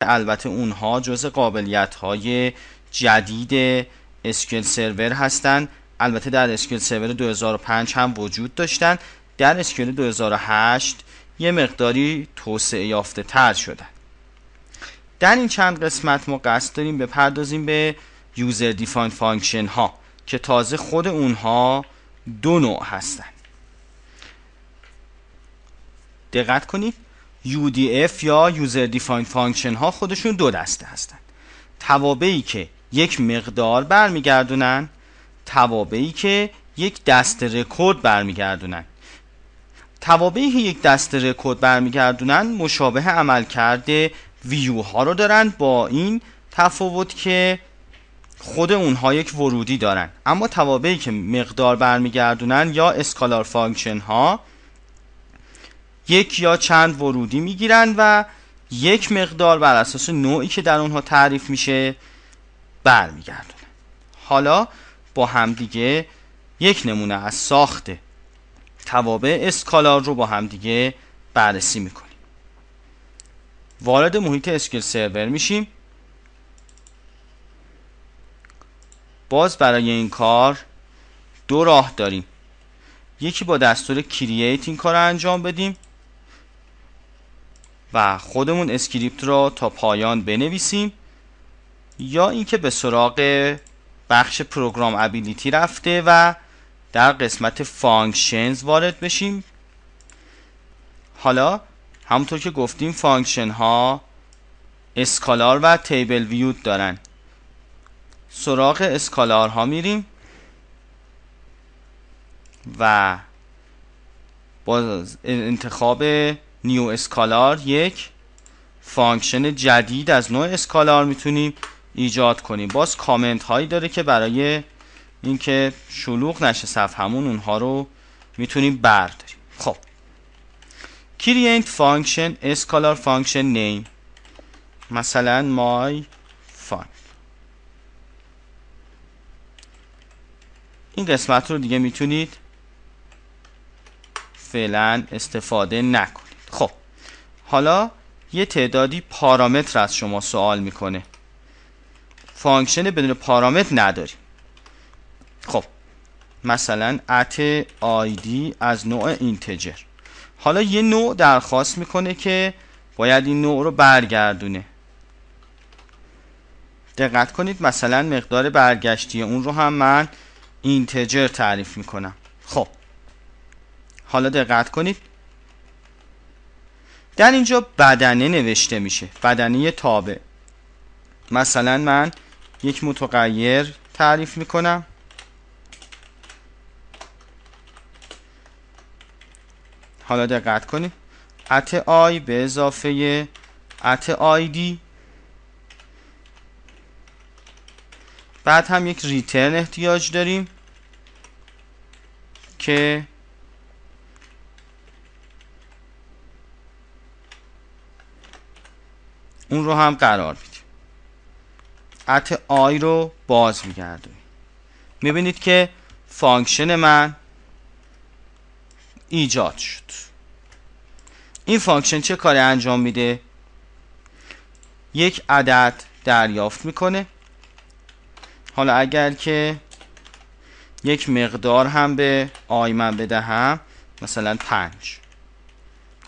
البته اونها جز قابلیت های جدید اسکل سرور هستند البته در اسکل سرور 2005 هم وجود داشتن در اسکل 2008 یه مقداری توسعه یافته تر شدن در این چند قسمت ما قصد داریم بپردازیم به یوزر دیفاین فانکشن ها که تازه خود اونها دو نوع هستند دقت کنید UDF یا User Defined Function ها خودشون دو دسته هستند توابعی که یک مقدار برمیگردونن توابعی که یک دست رکورد برمیگردونن توابعی که یک دست رکورد برمیگردونن مشابه عمل کرده ویو ها رو دارن با این تفاوت که خود اونها یک ورودی دارن اما توابعی که مقدار برمیگردونن یا اسکالار فانکشن ها یک یا چند ورودی میگیرند و یک مقدار بر اساس نوعی که در اونها تعریف میشه برمیگردونه حالا با همدیگه یک نمونه از ساخت توابع اسکالار رو با همدیگه بررسی میکنیم وارد محیط اسکیل سرور میشیم باز برای این کار دو راه داریم یکی با دستور کرییت این کار رو انجام بدیم و خودمون اسکریپت را تا پایان بنویسیم یا اینکه به سراغ بخش پروگرام ابیلیتی رفته و در قسمت فانکشنز وارد بشیم حالا همونطور که گفتیم فانکشن ها اسکالار و تیبل ویود دارن سراغ اسکالار ها میریم و با انتخاب نیو اسکالار یک فانکشن جدید از نوع اسکالار میتونیم ایجاد کنیم باز کامنت هایی داره که برای اینکه شلوغ نشه همون اونها رو میتونیم برداریم خب create فانکشن اسکالار فانکشن name مثلا مای فان این قسمت رو دیگه میتونید فعلا استفاده نکنید خب حالا یه تعدادی پارامتر از شما سوال میکنه فانکشن بدون پارامتر نداری خب مثلا ات آیدی از نوع اینتجر حالا یه نوع درخواست میکنه که باید این نوع رو برگردونه دقت کنید مثلا مقدار برگشتی اون رو هم من اینتجر تعریف میکنم خب حالا دقت کنید در اینجا بدنه نوشته میشه بدنه تابع مثلا من یک متغیر تعریف میکنم حالا دقت کنید ات آی به اضافه ات دی بعد هم یک ریترن احتیاج داریم که اون رو هم قرار میدیم ات آی رو باز میگردونیم میبینید که فانکشن من ایجاد شد این فانکشن چه کاری انجام میده یک عدد دریافت میکنه حالا اگر که یک مقدار هم به آی من بدهم مثلا پنج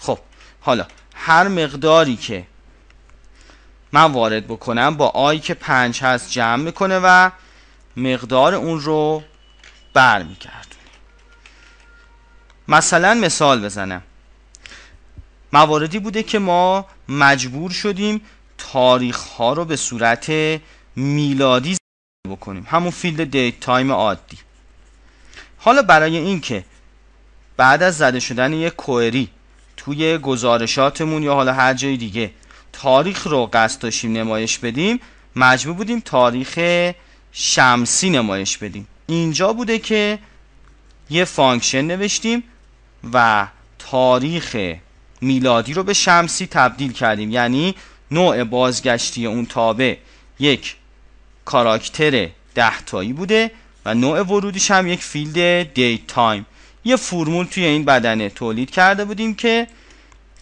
خب حالا هر مقداری که من وارد بکنم با آی که پنج هست جمع میکنه و مقدار اون رو بر مثلا مثال بزنم مواردی بوده که ما مجبور شدیم تاریخ ها رو به صورت میلادی بکنیم همون فیلد دیت تایم عادی حالا برای اینکه بعد از زده شدن یک کوئری توی گزارشاتمون یا حالا هر جای دیگه تاریخ رو قصد داشتیم نمایش بدیم مجبور بودیم تاریخ شمسی نمایش بدیم اینجا بوده که یه فانکشن نوشتیم و تاریخ میلادی رو به شمسی تبدیل کردیم یعنی نوع بازگشتی اون تابع یک کاراکتر دهتایی بوده و نوع ورودیش هم یک فیلد دیت تایم یه فرمول توی این بدنه تولید کرده بودیم که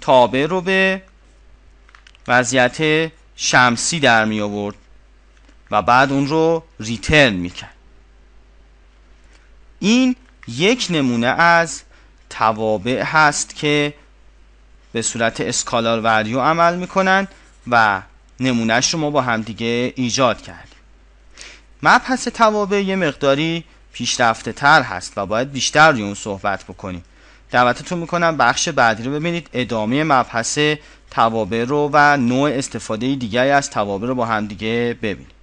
تابع رو به وضعیت شمسی در می آورد و بعد اون رو ریترن می کرد این یک نمونه از توابع هست که به صورت اسکالار وریو عمل میکنن و نمونهش رو ما با همدیگه ایجاد کردیم مبحث توابع یه مقداری پیشرفته تر هست و باید بیشتر روی اون صحبت بکنیم دعوتتون میکنم بخش بعدی رو ببینید ادامه مبحث توابع رو و نوع استفاده دیگری از توابع رو با دیگه ببینیم